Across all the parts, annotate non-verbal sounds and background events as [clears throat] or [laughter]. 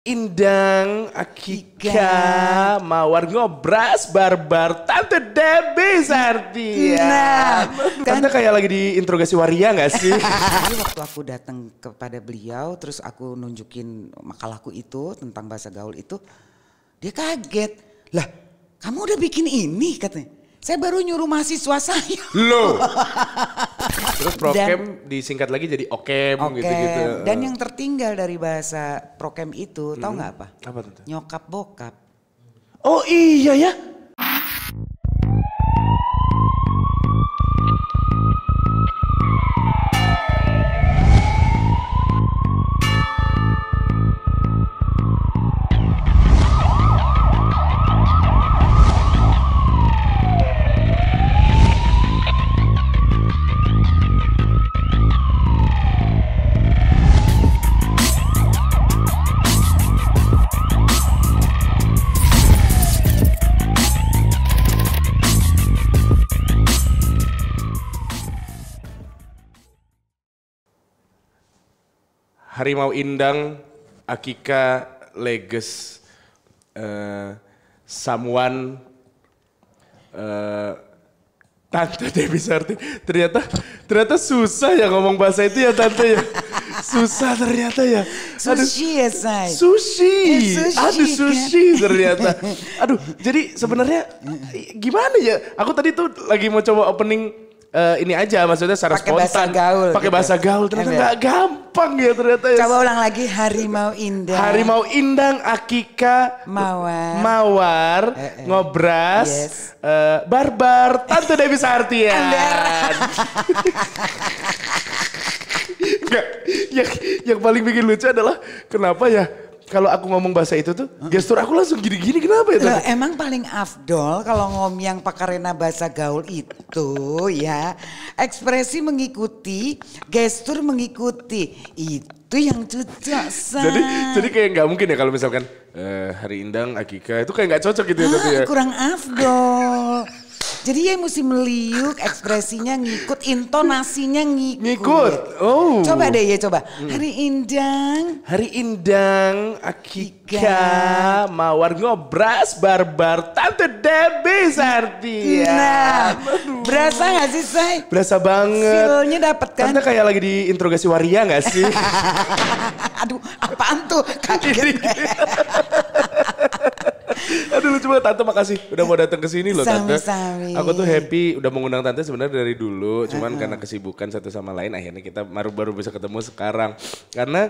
Indang, Akika, Mawar, Ngobras, Barbar, Tante Debbie, Sarti Nah, kan, Tante kayak lagi di interogasi waria gak sih? [laughs] Jadi waktu aku datang kepada beliau, terus aku nunjukin makalahku itu tentang bahasa gaul itu, dia kaget. Lah, kamu udah bikin ini katanya. Saya baru nyuruh mahasiswa saya. Loh, [laughs] Terus prokem disingkat lagi jadi okem gitu-gitu. Dan yang eh. tertinggal dari bahasa prokem itu, hmm. tahu nggak apa? Apa tuh? Nyokap bokap. Oh iya ya. Harimau Indang, Akika Leges, uh, Samuan, uh, Tante Devi Sarti. Ternyata ternyata susah ya ngomong bahasa itu ya Tante ya. Susah ternyata ya. Aduh, sushi ya, Say. Sushi. Eh, sushi. Aduh, ya. sushi kan? ternyata. Aduh, jadi sebenarnya [laughs] gimana ya? Aku tadi tuh lagi mau coba opening uh, ini aja maksudnya secara pake spontan. Pakai bahasa gaul. Pakai gitu. bahasa gaul ternyata iya, nggak iya. gampang ya ternyata. Ya. Coba ulang lagi harimau indang. Harimau indang Akika mawar. Mawar eh, eh. ngobras yes. uh, barbar Tante Dewi Sartian. ya. yang, [laughs] yang yang paling bikin lucu adalah kenapa ya kalau aku ngomong bahasa itu tuh gestur aku langsung gini-gini kenapa ya? Loh, emang paling afdol kalau ngomong yang pakarena bahasa gaul itu ya ekspresi mengikuti, gestur mengikuti itu yang cocok. sah. Jadi jadi kayak nggak mungkin ya kalau misalkan uh, hari indang akika itu kayak nggak cocok gitu ah, ya? Kurang afdol. Jadi ya mesti meliuk, ekspresinya ngikut, intonasinya ngikut. Ngikut. Oh. Coba deh ya coba. Hmm. Hari Indang. Hari Indang, Akika, Mawar Ngobras, Barbar, Tante Debbie Sartia. Nah, berasa gak sih say? Berasa banget. Feelnya dapet kan? Tante kayak lagi di interogasi waria gak sih? [laughs] Aduh, apaan tuh? Kaget. [laughs] [laughs] Aduh lucu banget tante makasih udah mau datang ke sini loh tante. Aku tuh happy udah mengundang tante sebenarnya dari dulu, cuman uh -huh. karena kesibukan satu sama lain akhirnya kita baru baru bisa ketemu sekarang. Karena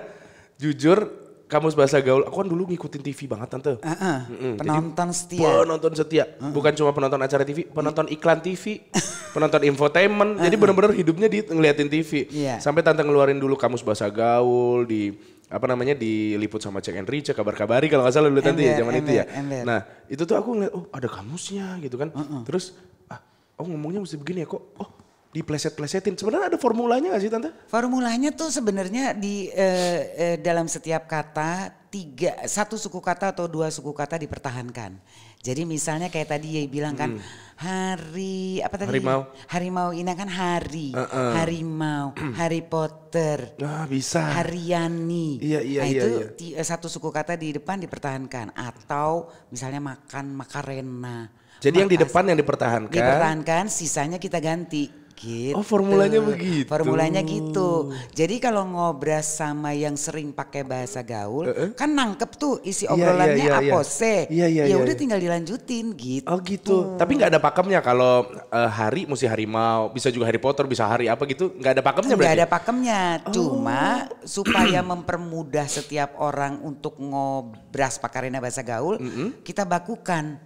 jujur kamus bahasa gaul. Aku kan dulu ngikutin TV banget tante. Uh -uh. Mm -hmm. Penonton Jadi, setia. Penonton setia. Uh -uh. Bukan cuma penonton acara TV, penonton iklan TV, [laughs] penonton infotainment. Uh -uh. Jadi uh-uh. bener-bener hidupnya di ngeliatin TV. Yeah. Sampai tante ngeluarin dulu kamus bahasa gaul di apa namanya diliput sama Jack Henry, Cek kabar-kabari kalau nggak salah dulu nanti ya zaman itu ya. Nah itu tuh aku ngeliat oh ada kamusnya gitu kan. Terus ah oh ngomongnya mesti begini ya kok oh dipleset-plesetin. Sebenarnya ada formulanya gak sih tante? Formulanya tuh sebenarnya di eh, eh, dalam setiap kata tiga satu suku kata atau dua suku kata dipertahankan. Jadi misalnya kayak tadi ya bilang kan hmm. hari apa tadi? Harimau. Harimau ini kan hari, uh -uh. harimau, [clears throat] Harry Potter. Ah, bisa. Hariani. Iya iya nah, iya. Itu iya. Eh, satu suku kata di depan dipertahankan atau misalnya makan makarena. Jadi yang di depan yang dipertahankan. Dipertahankan, sisanya kita ganti Gitu. Oh formulanya begitu. Formulanya gitu. Jadi kalau ngobras sama yang sering pakai bahasa gaul, uh -uh. kan nangkep tuh isi iya, obrolannya yeah, yeah, yeah, apose. Iya iya iya. iya, iya ya udah tinggal dilanjutin gitu. Oh gitu. Tapi nggak ada pakemnya kalau uh, hari mesti harimau, bisa juga Harry Potter, bisa hari apa gitu, nggak ada pakemnya berarti. Nggak ada pakemnya. Oh. Cuma supaya [clears throat] mempermudah setiap orang untuk ngobras pakai bahasa gaul, mm -hmm. kita bakukan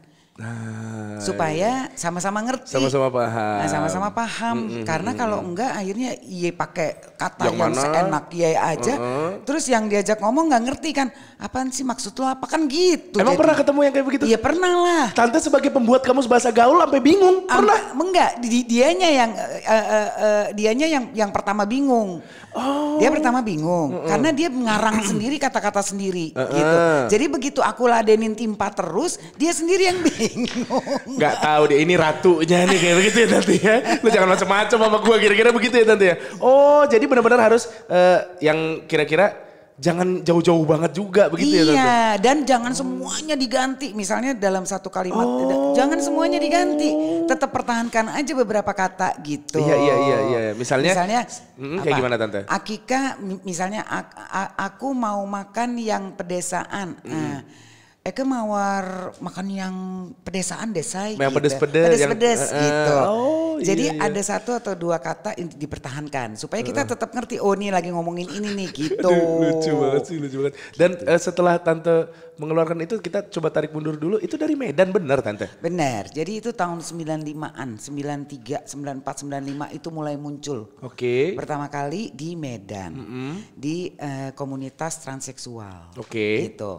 supaya sama-sama ngerti, sama-sama paham, nah, sama-sama paham. Mm -hmm. Karena kalau enggak, akhirnya iya pakai kata yang, yang seenak iya aja. Uh -huh. Terus yang diajak ngomong nggak ngerti kan, apaan sih maksud lo apa kan gitu. Emang jadi. pernah ketemu yang kayak begitu? Iya pernah lah. Tante sebagai pembuat kamu bahasa gaul sampai bingung, pernah? Menggak enggak, di, dianya yang uh, uh, uh, dianya yang yang pertama bingung. Oh. Dia pertama bingung, uh -uh. karena dia mengarang sendiri kata-kata sendiri uh -uh. gitu. Jadi begitu aku ladenin timpa terus, dia sendiri yang bingung bingung. Gak tahu deh ini ratunya nih kayak begitu ya nanti ya. Lu jangan macam-macam sama gue kira-kira begitu ya nanti ya. Oh jadi benar-benar harus uh, yang kira-kira jangan jauh-jauh banget juga begitu iya, ya Iya, ya? dan jangan semuanya diganti. Misalnya dalam satu kalimat, eh, oh. jangan semuanya diganti. Tetap pertahankan aja beberapa kata gitu. Iya, iya, iya, iya. Misalnya, misalnya mm, kayak gimana tante? Akika, misalnya aku mau makan yang pedesaan. Mm. Nah, Eka mawar makan yang pedesaan desa gitu. Yang pedes-pedes. Pedes-pedes eh, eh. yang, gitu. Uh, oh, Jadi iya, iya. ada satu atau dua kata yang dipertahankan. Supaya kita uh. tetap ngerti, oh ini lagi ngomongin ini nih [laughs] gitu. lucu banget sih, lucu banget. Dan gitu. uh, setelah Tante mengeluarkan itu kita coba tarik mundur dulu. Itu dari Medan benar Tante? Benar. Jadi itu tahun 95-an, 93, 94, 95 itu mulai muncul. Oke. Okay. Pertama kali di Medan. Mm -hmm. Di uh, komunitas transseksual. Oke. Okay. Gitu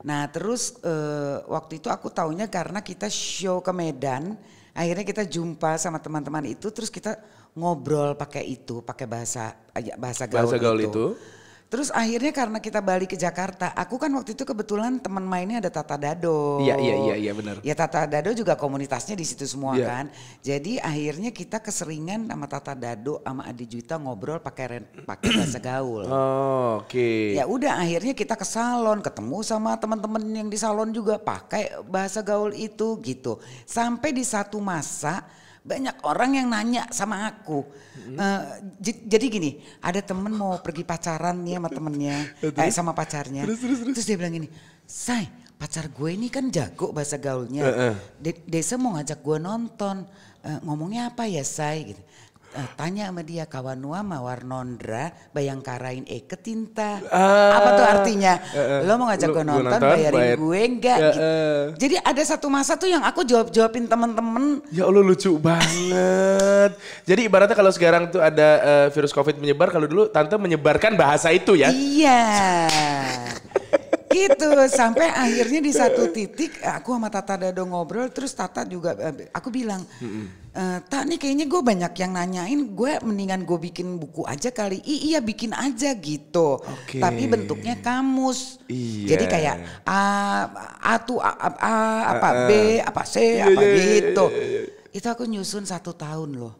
Nah terus uh, waktu itu aku taunya karena kita show ke Medan, akhirnya kita jumpa sama teman-teman itu, terus kita ngobrol pakai itu, pakai bahasa bahasa gaul, bahasa gaul gitu. itu. itu Terus akhirnya karena kita balik ke Jakarta, aku kan waktu itu kebetulan teman mainnya ada Tata Dado. Iya iya iya iya benar. Ya Tata Dado juga komunitasnya di situ semua ya. kan. Jadi akhirnya kita keseringan sama Tata Dado sama Adi Juita ngobrol pakai pakai [clears throat] bahasa gaul. Oh, oke. Okay. Ya udah akhirnya kita ke salon, ketemu sama teman-teman yang di salon juga pakai bahasa gaul itu gitu. Sampai di satu masa banyak orang yang nanya sama aku. Hmm. Uh, jadi gini, ada temen mau pergi pacaran nih sama temennya, [laughs] eh, sama pacarnya. Terus, terus, terus. terus dia bilang gini, say pacar gue ini kan jago bahasa gaulnya. Uh, uh. De Desa mau ngajak gue nonton, uh, ngomongnya apa ya say? Gitu uh, tanya sama dia kawan nuama warnondra bayangkarain eh ketinta uh, ah. apa tuh artinya uh, lo mau ngajak gue nonton, nonton bayarin bayar. gue enggak uh, uh. jadi ada satu masa tuh yang aku jawab jawabin temen-temen ya lo lucu banget jadi ibaratnya kalau sekarang tuh ada uh, virus covid menyebar kalau dulu tante menyebarkan bahasa itu ya iya gitu sampai akhirnya di satu titik aku sama Tata Dado ngobrol terus Tata juga eh, aku bilang e, eh, Tak nih kayaknya gue banyak yang nanyain gue mendingan gue bikin buku aja kali I, iya bikin aja gitu okay. tapi bentuknya kamus iya. jadi kayak a a tuh a, a, a apa a, a. b eh, apa c iya, apa iya, iya, iya, gitu iya, iya, iya. itu aku nyusun satu tahun loh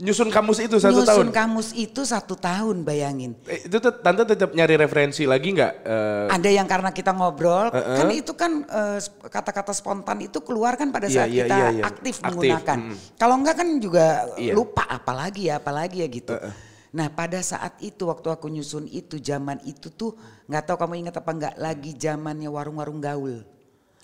Nyusun kamus itu satu Nyusun tahun? Nyusun kamus itu satu tahun bayangin. Eh, itu tante tetap nyari referensi lagi nggak? Uh... Ada yang karena kita ngobrol, uh -uh. kan itu kan eh, kata-kata uh, spontan itu keluar kan pada iya, saat yeah, yeah, kita yeah, yeah. aktif, aktif menggunakan. Mm. Kalau enggak kan juga yeah. lupa apalagi ya, apalagi ya gitu. Uh -uh. Nah pada saat itu waktu aku nyusun itu zaman itu tuh nggak tahu kamu ingat apa nggak lagi zamannya warung-warung gaul.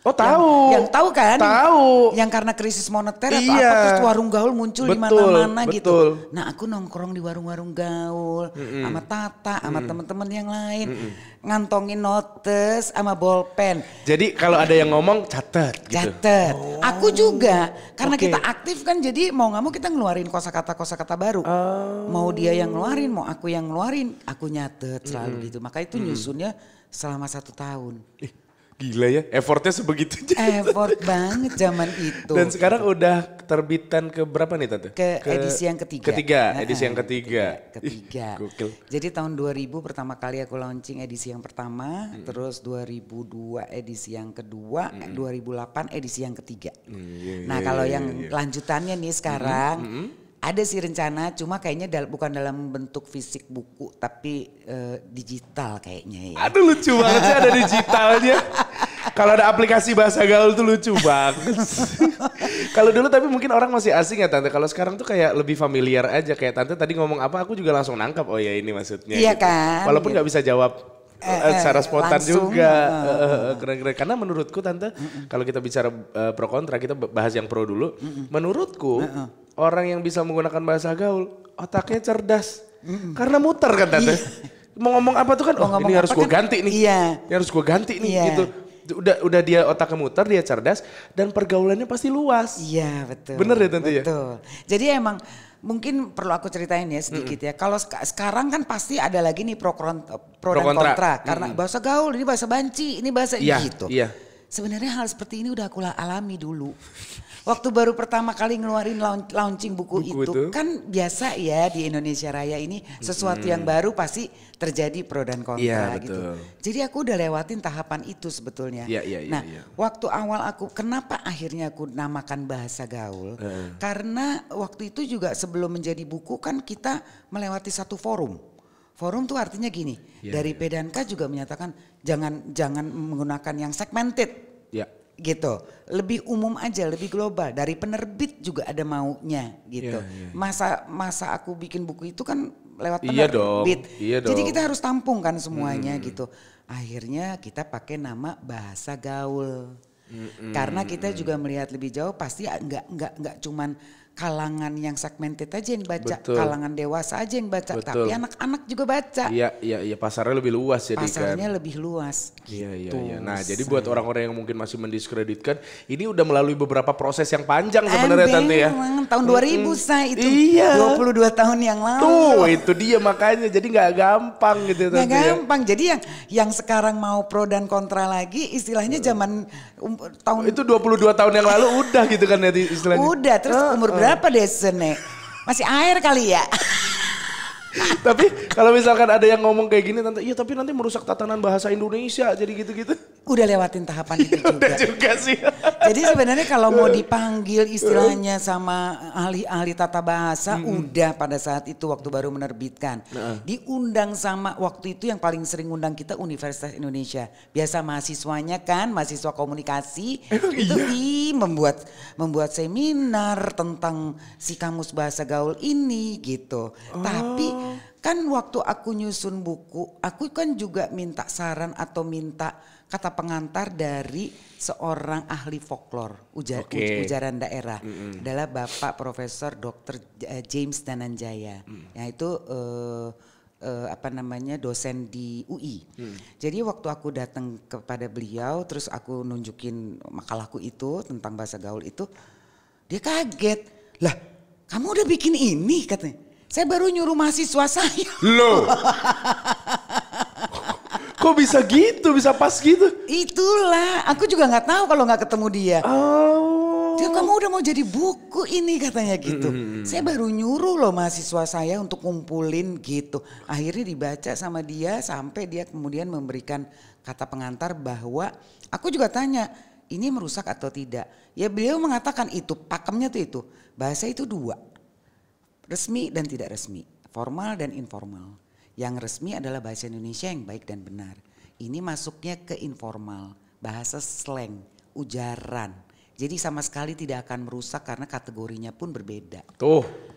Oh tahu. Yang, yang tahu kan? Tahu. Yang karena krisis moneter iya. apa terus warung gaul muncul di mana-mana gitu. Nah, aku nongkrong di warung-warung gaul mm -mm. sama Tata, sama mm -mm. teman-teman yang lain, mm -mm. ngantongin notes sama bolpen. Jadi kalau ada yang ngomong catet gitu. Catet. Oh. Aku juga karena okay. kita aktif kan jadi mau nggak mau kita ngeluarin kosakata-kosakata baru. Oh. Mau dia yang ngeluarin, mau aku yang ngeluarin, aku nyatet selalu mm -hmm. gitu. Maka itu mm -hmm. nyusunnya selama satu tahun. Eh Gila ya, effortnya sebegitu [laughs] Effort banget zaman itu. Dan sekarang udah terbitan ke berapa nih Tante? Ke, ke edisi yang ketiga. Ketiga, edisi yang ketiga. Ketiga. ketiga. Jadi tahun 2000 pertama kali aku launching edisi yang pertama, hmm. terus 2002 edisi yang kedua, eh, hmm. 2008 edisi yang ketiga. Hmm, iya, iya nah iya, kalau iya, yang iya. lanjutannya nih hmm, sekarang, hmm. Hmm. ada sih rencana, cuma kayaknya dal bukan dalam bentuk fisik buku, tapi uh, digital kayaknya ya. Aduh lucu banget sih ada digitalnya. [laughs] Kalau ada aplikasi bahasa gaul tuh lucu banget. [laughs] kalau dulu tapi mungkin orang masih asing ya tante. Kalau sekarang tuh kayak lebih familiar aja kayak tante tadi ngomong apa aku juga langsung nangkap. Oh ya ini maksudnya. Iya gitu. kan. Walaupun nggak gitu. bisa jawab eh, eh, eh secara spontan juga eh, keren-keren. Karena menurutku tante, kalau kita bicara uh, pro kontra, kita bahas yang pro dulu. menurutku orang yang bisa menggunakan bahasa gaul otaknya cerdas. Karena muter kan tante. Iya. Mau ngomong apa tuh kan, oh ini harus gue kan? ganti nih. Iya. Ini harus gue ganti nih iya. gitu udah udah dia otaknya muter, dia cerdas dan pergaulannya pasti luas. Iya, betul. Bener ya tentunya betul. Jadi emang mungkin perlu aku ceritain ya sedikit mm -hmm. ya. Kalau sekarang kan pasti ada lagi nih pro, pro, pro dan kontra, kontra. karena mm -hmm. bahasa gaul, ini bahasa banci, ini bahasa ya, gitu. Iya sebenarnya hal seperti ini udah aku alami dulu. Waktu baru pertama kali ngeluarin launching buku, buku itu, itu kan biasa ya di Indonesia Raya ini sesuatu hmm. yang baru pasti terjadi pro dan kontra ya, gitu. Jadi aku udah lewatin tahapan itu sebetulnya. Ya, ya, ya, nah, ya. waktu awal aku kenapa akhirnya aku namakan bahasa gaul? Uh. Karena waktu itu juga sebelum menjadi buku kan kita melewati satu forum. Forum tuh artinya gini, yeah, dari yeah. PDNK juga menyatakan jangan jangan menggunakan yang segmented. Yeah. Gitu. Lebih umum aja, lebih global. Dari penerbit juga ada maunya gitu. Yeah, yeah, iya. Masa masa aku bikin buku itu kan lewat iya penerbit. Iya dong, Jadi kita harus tampung kan semuanya hmm. gitu. Akhirnya kita pakai nama bahasa gaul. Mm Karena kita juga melihat lebih jauh pasti nggak nggak nggak cuman kalangan yang segmented aja yang baca, Betul. kalangan dewasa aja yang baca, Betul. tapi anak-anak juga baca. Iya, iya, iya, pasarnya lebih luas jadi kan. Pasarnya kan. lebih luas. Iya, iya, gitu, iya. Nah, jadi buat orang-orang yang mungkin masih mendiskreditkan, ini udah melalui beberapa proses yang panjang eh, sebenarnya tante ya. tahun 2000 hmm. saya itu. Iya. 22 tahun yang lalu. Tuh, itu dia makanya jadi nggak gampang gitu tante. Gak ya. gampang. Jadi yang yang sekarang mau pro dan kontra lagi istilahnya mm. zaman um, tahun Itu 22 tahun yang lalu udah gitu kan ya istilahnya. Udah, terus ah, umur ah. berapa? berapa desennya? Masih air kali ya? [laughs] tapi kalau misalkan ada yang ngomong kayak gini tante, iya tapi nanti merusak tatanan bahasa Indonesia jadi gitu-gitu. Udah lewatin tahapan itu juga. [laughs] Udah juga sih. [laughs] jadi sebenarnya kalau mau dipanggil istilahnya uh. sama ahli-ahli tata bahasa -hmm. udah pada saat itu waktu baru menerbitkan. nah. Diundang sama waktu itu yang paling sering undang kita Universitas Indonesia. Biasa mahasiswanya kan, mahasiswa komunikasi eh, itu iya? ii, membuat membuat seminar tentang si kamus bahasa gaul ini gitu. Oh. Tapi Kan waktu aku nyusun buku, aku kan juga minta saran atau minta kata pengantar dari seorang ahli folklore uja, okay. ujaran daerah mm -hmm. adalah Bapak Profesor Dr. Eh, James Dananjaya. Mm. itu uh, uh, apa namanya dosen di UI. Hmm. Jadi waktu aku datang kepada beliau, terus aku nunjukin makalahku itu tentang bahasa gaul itu, dia kaget. Lah, kamu udah bikin ini katanya. Saya baru nyuruh mahasiswa saya. Loh. Kok bisa gitu, bisa pas gitu? Itulah, aku juga nggak tahu kalau nggak ketemu dia. Oh. Dia kamu udah mau jadi buku ini katanya gitu. Mm -hmm. Saya baru nyuruh loh mahasiswa saya untuk kumpulin gitu. Akhirnya dibaca sama dia sampai dia kemudian memberikan kata pengantar bahwa aku juga tanya ini merusak atau tidak. Ya beliau mengatakan itu, pakemnya tuh itu. Bahasa itu dua resmi dan tidak resmi, formal dan informal. Yang resmi adalah bahasa Indonesia yang baik dan benar. Ini masuknya ke informal, bahasa slang, ujaran. Jadi sama sekali tidak akan merusak karena kategorinya pun berbeda. Tuh.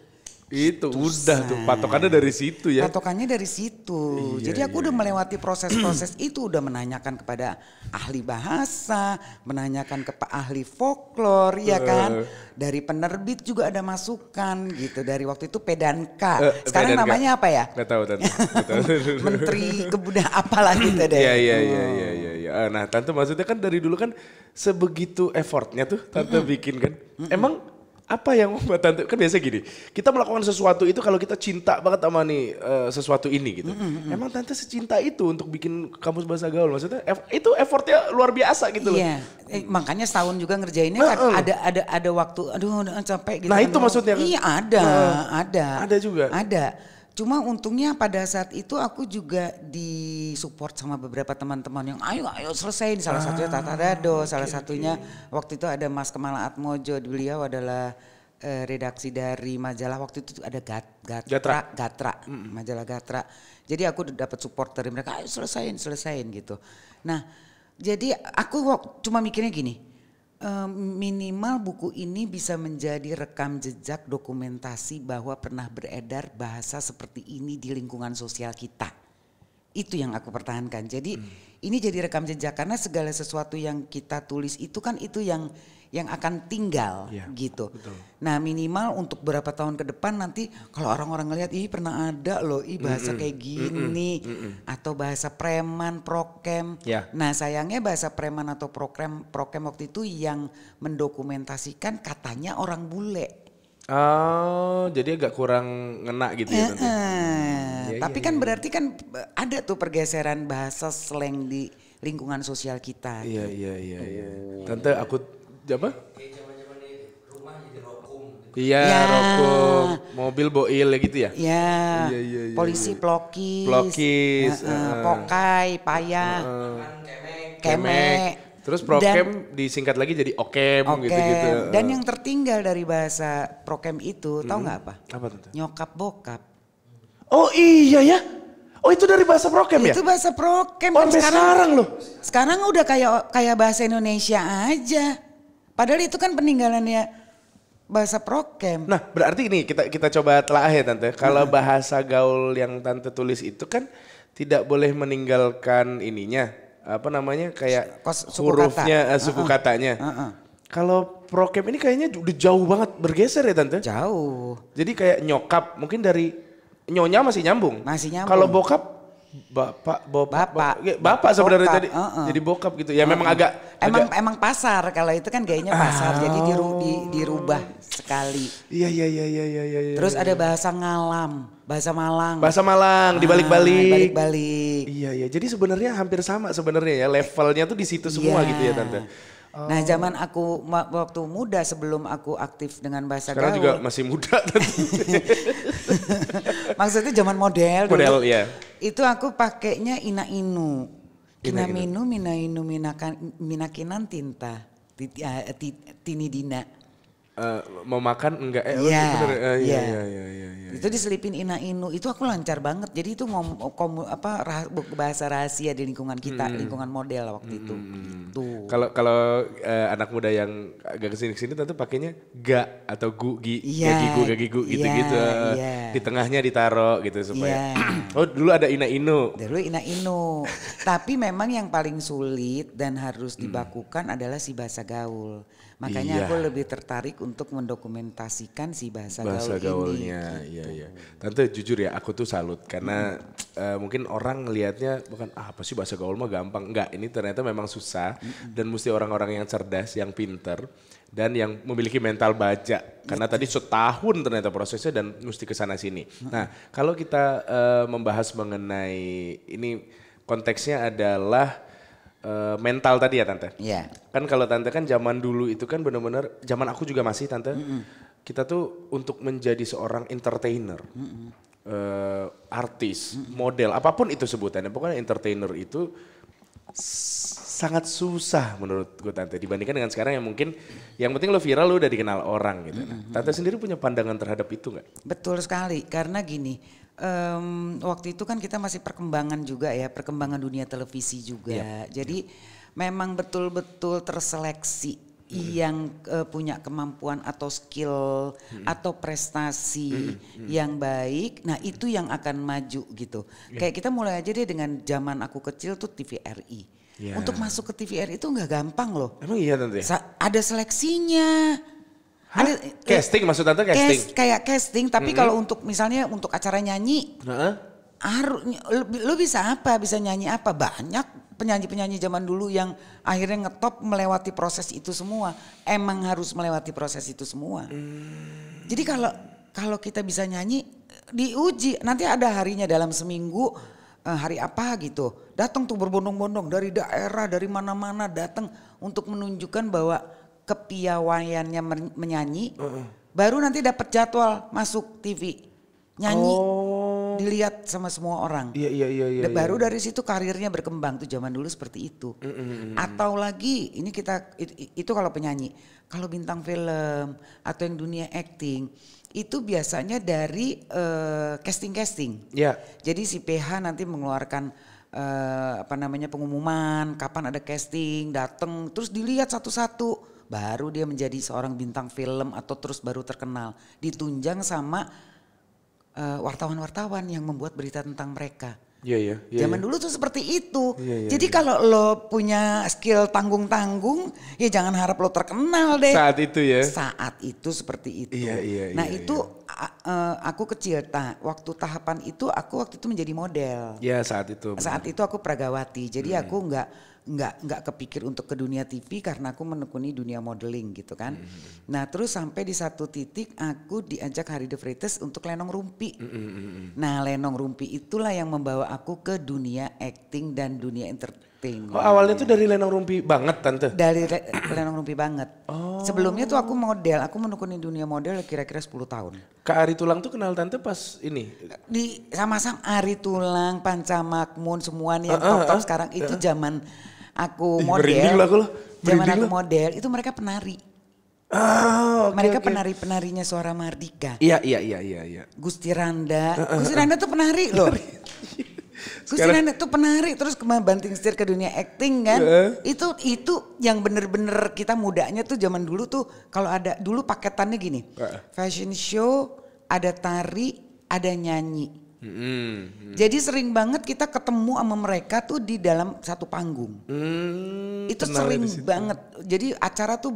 Itu Tusan. udah tuh patokannya dari situ ya. Patokannya dari situ. Iya, Jadi aku iya, udah iya. melewati proses-proses [clears throat] itu udah menanyakan kepada ahli bahasa, menanyakan ke ahli folklore uh. ya eh. kan. Dari penerbit juga ada masukan gitu. Dari waktu itu Pedanka. Uh, Sekarang Pedanka. namanya apa ya? Gak tahu tante. [laughs] Menteri kebudayaan apalah gitu deh. Iya iya iya oh. iya iya, iya. Ah, Nah, tante maksudnya kan dari dulu kan sebegitu effortnya tuh tante bikin kan. Emang apa yang membuat tante kan biasa gini kita melakukan sesuatu itu kalau kita cinta banget sama nih uh, sesuatu ini gitu mm -hmm. emang tante secinta itu untuk bikin kampus bahasa gaul maksudnya itu effortnya luar biasa gitu iya. eh, makanya setahun juga ngerjainnya nah, kan uh. ada ada ada waktu aduh capek gitu nah kan itu maksudnya kan? iya ada uh, ada ada juga ada Cuma untungnya pada saat itu aku juga disupport sama beberapa teman-teman yang ayo ayo selesaiin Salah ah, satunya Tata Dado, ah, okay, salah satunya okay. waktu itu ada Mas Kemala Atmojo, beliau adalah eh, redaksi dari majalah waktu itu ada Gat, Gatra, Gatra, Gatra mm majalah Gatra. Jadi aku dapat support dari mereka, ayo selesaiin, selesaiin gitu. Nah, jadi aku cuma mikirnya gini, Eh, minimal buku ini bisa menjadi rekam jejak dokumentasi bahwa pernah beredar bahasa seperti ini di lingkungan sosial kita. Itu yang aku pertahankan. Jadi hmm. ini jadi rekam jejak karena segala sesuatu yang kita tulis itu kan itu yang yang akan tinggal ya, gitu. Betul. Nah minimal untuk berapa tahun ke depan nanti kalau orang-orang ngelihat ih pernah ada loh ih bahasa mm -mm. kayak gini mm -mm. Mm -mm. atau bahasa preman prokem. Ya. Nah sayangnya bahasa preman atau prokem prokem waktu itu yang mendokumentasikan katanya orang bule. Oh, jadi agak kurang ngena gitu ya. Uh, Ya, Tapi ya, kan ya. berarti kan eh, ada tuh pergeseran bahasa slang di lingkungan sosial kita. Iya, gitu. iya, iya, iya. Tante aku apa? Gitu. Iya, ya. rokok, mobil boil gitu ya gitu ya? Iya, iya, iya, iya. polisi plokis, plokis, uh, uh, pokai, paya uh, kan kemek, kemek, terus prokem dan, disingkat lagi jadi okem, okay, gitu-gitu. Dan yang tertinggal dari bahasa prokem itu, tau nggak apa? Apa tuh? Nyokap bokap. Oh iya ya, Oh itu dari bahasa prokem ya? Itu bahasa prokem. Oh, kan sekarang, sekarang loh. Sekarang udah kayak kayak bahasa Indonesia aja. Padahal itu kan peninggalannya bahasa prokem. Nah, berarti ini kita kita coba telah ya tante. Kalau hmm. bahasa gaul yang tante tulis itu kan tidak boleh meninggalkan ininya, apa namanya? kayak Kos, suku hurufnya, kata. uh, suku uh -uh. katanya. Uh -uh. Kalau prokem ini kayaknya udah jauh banget bergeser ya tante. Jauh. Jadi kayak nyokap, mungkin dari nyonya masih nyambung. Masih nyambung. Kalau bokap bapak bapak iya, bapak, bapak sebenarnya tadi jadi uh -uh. jadi bokap gitu ya uh -uh. memang agak emang agak, emang pasar kalau itu kan gayanya pasar oh. jadi ah. diru, di, dirubah sekali iya iya iya iya iya iya, iya terus iya. ada bahasa ngalam bahasa Malang bahasa Malang ah, dibalik balik balik balik iya iya jadi sebenarnya hampir sama sebenarnya ya levelnya tuh di situ semua yeah. gitu ya tante nah, Oh. Nah zaman aku waktu muda sebelum aku aktif dengan bahasa Sekarang gaul. juga masih muda. [laughs] Maksudnya zaman model. Model ya. Itu aku pakainya Ina Inu. Ina Minu, Mina Inu, Minakan, Minakinan Tinta. Eh, Tini Dina. Eh, mau makan enggak eh, oh, iya, iya, eh iya iya iya iya, iya itu diselipin ina inu itu aku lancar banget jadi itu ngom kom, apa rah, bahasa rahasia di lingkungan kita hmm. lingkungan model waktu hmm. itu hmm, hmm. gitu kalau kalau uh, anak muda yang agak kesini kesini tentu pakainya ga atau gu gi ya. gagigu gigu gitu ya, gitu ya. di tengahnya ditaro gitu supaya ya. [clears throat] oh dulu ada ina inu dulu ina inu tapi memang yang paling sulit dan harus dibakukan hmm. adalah si bahasa gaul Makanya iya. aku lebih tertarik untuk mendokumentasikan si bahasa, bahasa gaul, ini. gaulnya, gitu. iya iya. Tante jujur ya, aku tuh salut karena mm. uh, mungkin orang ngelihatnya bukan ah, apa sih bahasa gaul mah gampang. Enggak, ini ternyata memang susah mm. dan mesti orang-orang yang cerdas, yang pinter dan yang memiliki mental baja karena tadi setahun ternyata prosesnya dan mesti ke sana sini. Nah, kalau kita uh, membahas mengenai ini konteksnya adalah Eh, mental tadi ya tante. Iya. Kan kalau tante kan zaman dulu itu kan benar-benar zaman aku juga masih tante. Mm -mm. Kita tuh untuk menjadi seorang entertainer. Uh, artis, mm -mm. model, apapun itu sebutannya, pokoknya entertainer itu sangat susah menurut gue tante dibandingkan dengan sekarang yang mungkin yang penting lo viral lo udah dikenal orang gitu. Mm -hmm. Tante sendiri punya pandangan terhadap itu nggak? Betul sekali karena gini um, waktu itu kan kita masih perkembangan juga ya, perkembangan dunia televisi juga. Yep. Iya, Jadi yep. Iya. memang betul-betul terseleksi hmm. yang uh, punya kemampuan atau skill hmm. atau prestasi hmm. yang baik. Nah, itu yang akan maju gitu. Yeah. Kayak kita mulai aja deh dengan zaman aku kecil tuh TVRI. Yeah. Untuk masuk ke TVRI itu nggak gampang loh. Emang iya tentu Sa ada seleksinya. Hah? Eh, casting maksud tante casting? Cas, kayak casting, tapi mm -hmm. kalau untuk misalnya untuk acara nyanyi, uh -huh. lu, lu bisa apa? Bisa nyanyi apa? Banyak penyanyi-penyanyi zaman dulu yang akhirnya ngetop melewati proses itu semua. Emang harus melewati proses itu semua. Hmm. Jadi kalau kalau kita bisa nyanyi diuji, nanti ada harinya dalam seminggu eh, hari apa gitu. Datang tuh berbondong-bondong dari daerah, dari mana-mana datang untuk menunjukkan bahwa kepiawaiannya menyanyi, uh -uh. baru nanti dapat jadwal masuk TV nyanyi. Oh dilihat sama semua orang. Iya iya iya. iya, iya. baru iya. dari situ karirnya berkembang tuh zaman dulu seperti itu. Mm, mm, atau lagi ini kita itu, itu kalau penyanyi, kalau bintang film atau yang dunia acting itu biasanya dari eh, casting casting. Iya. Yeah. Jadi si PH nanti mengeluarkan uh, apa namanya pengumuman kapan ada casting datang terus dilihat satu-satu baru dia menjadi seorang bintang film atau terus baru terkenal ditunjang sama eh, wartawan-wartawan uh, yang membuat berita tentang mereka. Iya iya. Ya, Zaman ya. dulu tuh seperti itu. Ya, ya, Jadi ya. kalau lo punya skill tanggung-tanggung, ya jangan harap lo terkenal deh. Saat itu ya. Saat itu seperti itu. Iya iya. iya nah ya, itu ya. aku kecil tak. Waktu tahapan itu aku waktu itu menjadi model. Iya saat itu. Saat itu aku pragawati. Jadi hmm. aku nggak nggak nggak kepikir untuk ke dunia TV karena aku menekuni dunia modeling gitu kan. Mm -hmm. Nah terus sampai di satu titik aku diajak Hari De Freitas untuk lenong rumpi. Mm -hmm. Nah lenong rumpi itulah yang membawa aku ke dunia acting dan dunia entertainment acting. Oh awalnya tuh dari Lenong Rumpi banget tante? Dari Le Lenong Rumpi banget. Oh. Sebelumnya tuh aku model, aku menekuni dunia model kira-kira 10 tahun. Kak Ari Tulang tuh kenal tante pas ini? Di sama-sama Ari Tulang, Panca Makmun, semua nih yang top-top uh, uh, sekarang uh, itu zaman aku model. Lah aku loh. Zaman aku model itu mereka penari. Oh, ah, okay, mereka okay. penari-penarinya suara Mardika. Iya, iya, iya, iya, iya. Gusti Randa. Uh, uh, Gusti Randa tuh penari loh. Gusti Nenek tuh penari terus kemana banting setir ke dunia acting kan. Yeah. Itu itu yang bener-bener kita mudanya tuh zaman dulu tuh kalau ada dulu paketannya gini. Uh. Fashion show, ada tari, ada nyanyi. Mm -hmm. Jadi sering banget kita ketemu sama mereka tuh di dalam satu panggung. Mm, itu sering banget. Jadi acara tuh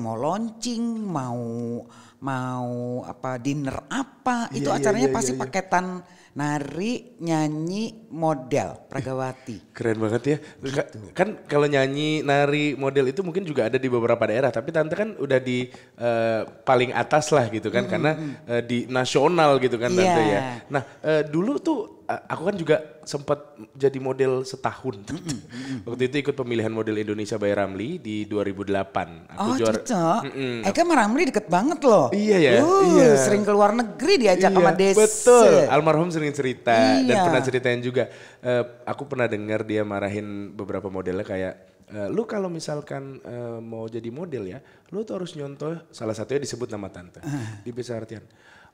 mau launching, mau mau apa dinner apa, yeah, itu yeah, acaranya yeah, pasti iya, iya. paketan nari, nyanyi, model, pragawati. Keren banget ya. Gitu. Kan kalau nyanyi, nari, model itu mungkin juga ada di beberapa daerah, tapi tante kan udah di uh, paling atas lah gitu kan, mm -hmm. karena uh, di nasional gitu kan yeah. tante iya. ya. Nah uh, dulu tuh aku kan juga sempat jadi model setahun. Mm -hmm. [laughs] Waktu itu ikut pemilihan model Indonesia by Ramli di 2008. Aku oh juara, cocok. Mm -mm. Eka eh, sama Ramli deket banget loh. Iya ya. Uh, iya. Sering keluar negeri diajak iya, sama Desi. Betul. Almarhum sering cerita. Iya. Dan pernah ceritain juga. Uh, aku pernah dengar dia marahin beberapa modelnya kayak Uh, lu kalau misalkan uh, mau jadi model ya, lu tuh harus nyontoh salah satunya disebut nama tante. Uh. Di besar artian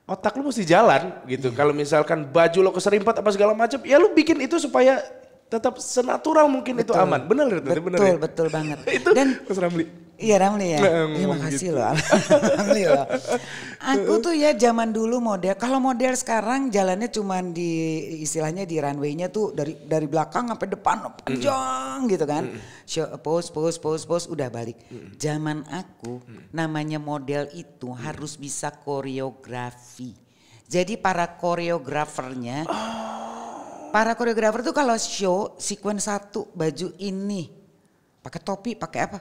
otak lu mesti jalan gitu. Yeah. Kalau misalkan baju lo keserimpet apa segala macam, ya lu bikin itu supaya tetap senatural mungkin betul. itu aman. Benar ya? betul betul, benar, betul ya? betul banget. [laughs] itu Dan Iya Ramli ya. Iya makasih gitu. loh. [laughs] Ramli loh. Aku tuh ya zaman dulu model. Kalau model sekarang jalannya cuma di istilahnya di runway-nya tuh dari dari belakang sampai depan oh, panjang mm. gitu kan. Mm. Show, pose pose pose pose udah balik. Mm. Zaman aku mm. namanya model itu mm. harus bisa koreografi. Jadi para koreografernya oh. para koreografer tuh kalau show sequence satu baju ini pakai topi pakai apa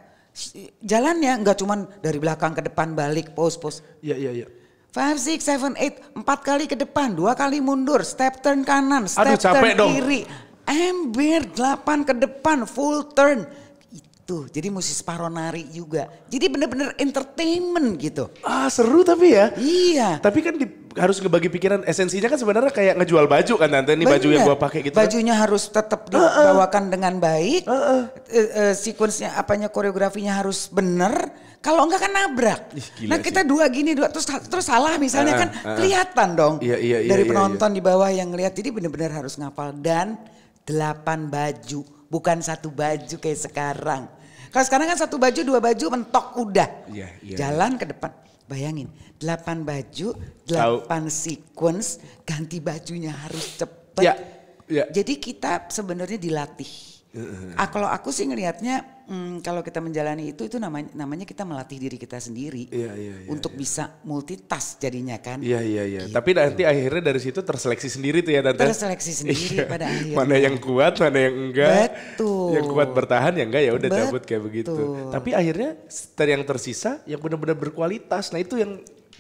jalannya nggak cuman dari belakang ke depan balik pos-pos. Iya iya iya. Five, six, seven, eight, empat kali ke depan, dua kali mundur, step turn kanan, step Aduh, turn dong. kiri, ember delapan ke depan, full turn. Itu, jadi mesti separoh nari juga. Jadi bener-bener entertainment gitu. Ah seru tapi ya. Iya. Tapi kan di harus ngebagi pikiran esensinya kan sebenarnya kayak ngejual baju kan nanti ini baju yang gua pakai gitu kan. bajunya kan? harus tetap dibawakan uh -uh. dengan baik uh -uh. Uh, uh, sequence-nya apanya koreografinya harus bener kalau enggak kan nabrak Ih, gila nah kita dua gini dua terus terus salah misalnya uh -uh. kan uh -uh. kelihatan dong iya, iya, iya, dari iya, penonton iya. di bawah yang lihat jadi bener-bener harus ngapal dan delapan baju bukan satu baju kayak sekarang kalau sekarang kan satu baju dua baju mentok udah yeah, yeah, iya. jalan yeah. ke depan Bayangin, delapan baju, delapan Tau. sequence, ganti bajunya harus cepat. Ya, ya. Jadi kita sebenarnya dilatih. Uh, -huh. Ah, kalau aku sih ngelihatnya mm, kalau kita menjalani itu itu namanya namanya kita melatih diri kita sendiri iya, iya, yeah, untuk yeah. bisa multitask jadinya kan. Iya iya iya. Gitu. Tapi nanti akhirnya dari situ terseleksi sendiri tuh ya Dante. Terseleksi sendiri iya. pada akhirnya. Mana yang kuat, mana yang enggak. Betul. Yang kuat bertahan, yang enggak ya udah cabut kayak begitu. Tapi akhirnya ter yang tersisa yang benar-benar berkualitas. Nah itu yang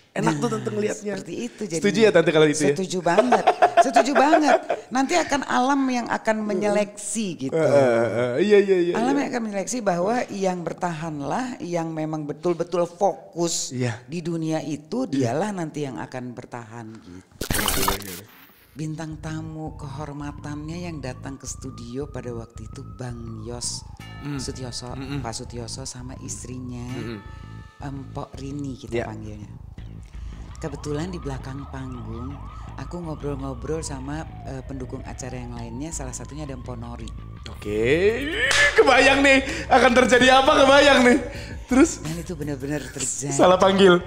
Enak nah, tuh tante ngelihatnya. Seperti itu. Jadi setuju ya tante kalau itu ya? setuju ya? banget. setuju banget. Nanti akan alam yang akan menyeleksi gitu. Uh, uh, iya, iya, iya. Alam iya. yang akan menyeleksi bahwa yang bertahanlah, yang memang betul-betul fokus yeah. di dunia itu, iya. dialah yeah. nanti yang akan bertahan gitu. Iya, iya, Bintang tamu kehormatannya yang datang ke studio pada waktu itu Bang Yos mm. Sutioso, mm -mm. Pak Sutioso sama istrinya mm -mm. Empok Rini kita yeah. panggilnya kebetulan di belakang panggung aku ngobrol-ngobrol sama uh, pendukung acara yang lainnya salah satunya ada Ponori. Oke, kebayang nih akan terjadi apa kebayang nih. Terus Dan itu benar-benar terjadi. Salah panggil.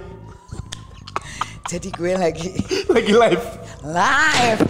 Jadi gue lagi lagi live. Live.